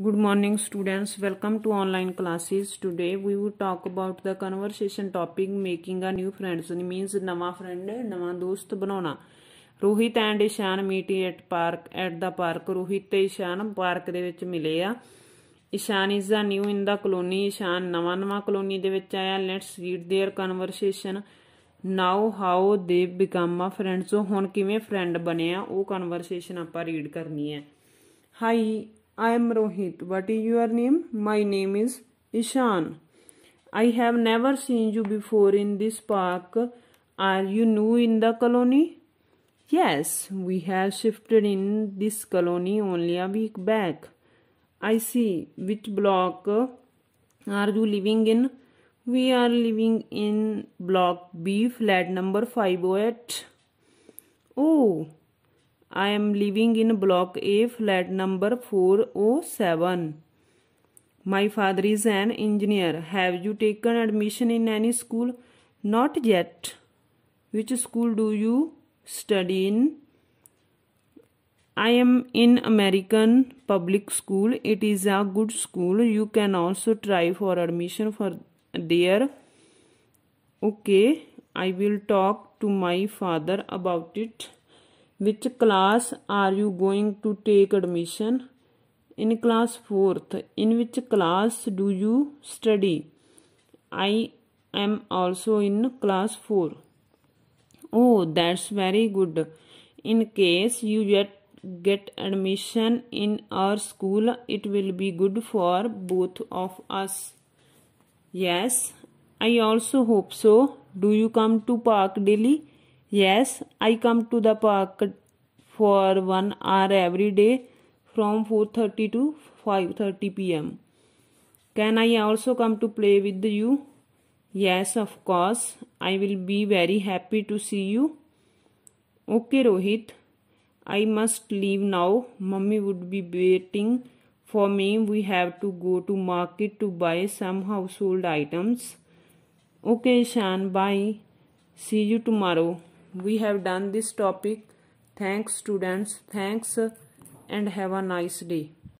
good morning students welcome to online classes today we will talk about the conversation topic making a new friends means nawa friend nawa dost banana rohit and ishan meet at park at the park rohit ਤੇ ishan park ਦੇ ਵਿੱਚ ਮਿਲੇ ਆ ishan is a new in the colony ishan ਨਵਾਂ ਨਵਾਂ colony ਦੇ ਵਿੱਚ ਆਇਆ let's read their conversation now how they become a friends so ਹੁਣ ਕਿਵੇਂ ਫਰੈਂਡ ਬਣੇ ਆ ਉਹ ਕਨਵਰਸੇਸ਼ਨ ਆਪਾਂ ਰੀਡ ਕਰਨੀ ਹੈ hi I am Rohit. What is your name? My name is Ishan. I have never seen you before in this park. Are you new in the colony? Yes, we have shifted in this colony only a week back. I see. Which block are you living in? We are living in block B flat number 508. Oh, I am living in block A flat number 407. My father is an engineer. Have you taken admission in any school? Not yet. Which school do you study in? I am in American public school. It is a good school. You can also try for admission for there. Okay, I will talk to my father about it which class are you going to take admission? In class 4th. In which class do you study? I am also in class 4. Oh, that's very good. In case you get get admission in our school it will be good for both of us yes i also hope so do you come to park daily? Yes, I come to the park for 1 hour every day from 4:30 to 5:30 pm. Can I also come to play with you? Yes, of course. I will be very happy to see you. Okay, Rohit. I must leave now. Mummy would be waiting for me. We have to go to market to buy some household items. Okay, Shan, bye. See you tomorrow we have done this topic thanks students thanks and have a nice day